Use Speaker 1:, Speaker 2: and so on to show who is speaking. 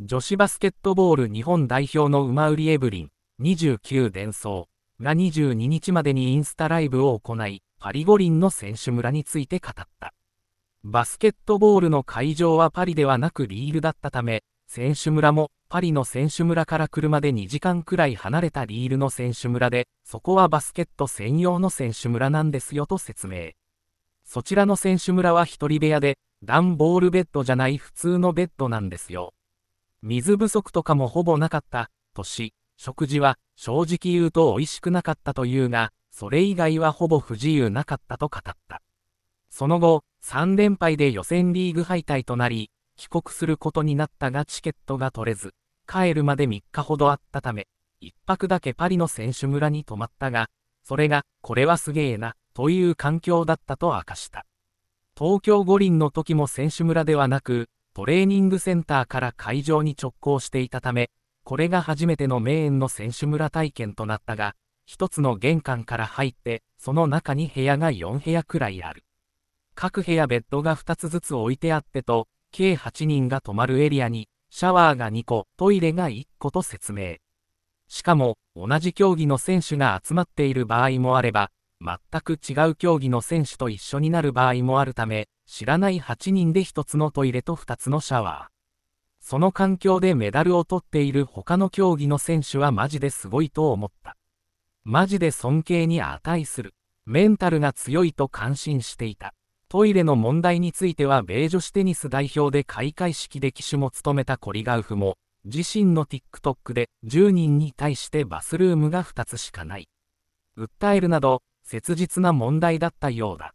Speaker 1: 女子バスケットボール日本代表の馬売りエブリン、29伝送が22日までにインスタライブを行い、パリ五輪の選手村について語った。バスケットボールの会場はパリではなくリールだったため、選手村もパリの選手村から車で2時間くらい離れたリールの選手村で、そこはバスケット専用の選手村なんですよと説明。そちらの選手村は1人部屋で、段ボールベッドじゃない普通のベッドなんですよ。水不足とかもほぼなかったとし、食事は正直言うと美味しくなかったというが、それ以外はほぼ不自由なかったと語った。その後、3連敗で予選リーグ敗退となり、帰国することになったがチケットが取れず、帰るまで3日ほどあったため、1泊だけパリの選手村に泊まったが、それが、これはすげえな、という環境だったと明かした。東京五輪の時も選手村ではなく、トレーニングセンターから会場に直行していたため、これが初めての名園の選手村体験となったが、一つの玄関から入って、その中に部屋が4部屋くらいある。各部屋ベッドが2つずつ置いてあってと、計8人が泊まるエリアに、シャワーが2個、トイレが1個と説明。しかも、同じ競技の選手が集まっている場合もあれば、全く違う競技の選手と一緒になる場合もあるため、知らない8人で1つのトイレと2つのシャワー。その環境でメダルを取っている他の競技の選手はマジですごいと思った。マジで尊敬に値する。メンタルが強いと感心していた。トイレの問題については米女子テニス代表で開会式で騎手も務めたコリガウフも、自身の TikTok で10人に対してバスルームが2つしかない。訴えるなど、切実な問題だったようだ。